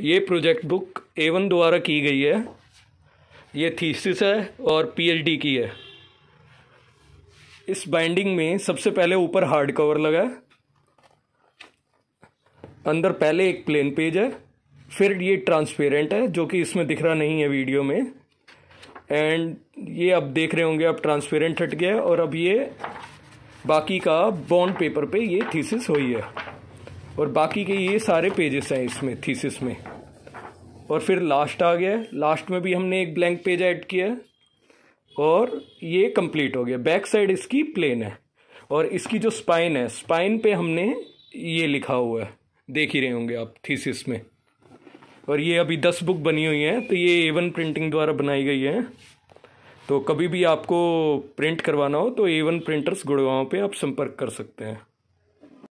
ये project book Avon द्वारा की गई है ये थीसिस है और पीएचडी की है इस बाइंडिंग में सबसे पहले ऊपर हार्ड कवर लगा है अंदर पहले एक प्लेन पेज है फिर ये ट्रांसपेरेंट है जो कि इसमें दिख रहा नहीं है वीडियो में एंड ये अब देख रहे होंगे अब ट्रांसपेरेंट हट गया और अब ये बाकी का बॉन्ड पेपर पे ये थीसिस हुई है और बाकी के ये सारे पेजेस हैं इसमें थीसिस में और फिर लास्ट आ गया लास्ट में भी हमने एक ब्लैंक पेज ऐड किया और ये कंप्लीट हो गया बैक साइड इसकी प्लेन है और इसकी जो स्पाइन है स्पाइन पे हमने ये लिखा हुआ है देख ही रहे होंगे आप थीसिस में और ये अभी दस बुक बनी हुई हैं तो ये एवन प्रिंटिंग द्वारा बनाई गई है तो कभी भी आपको प्रिंट करवाना हो तो एवन प्रिंटर्स गुड़गांव पे आप संपर्क कर सकते हैं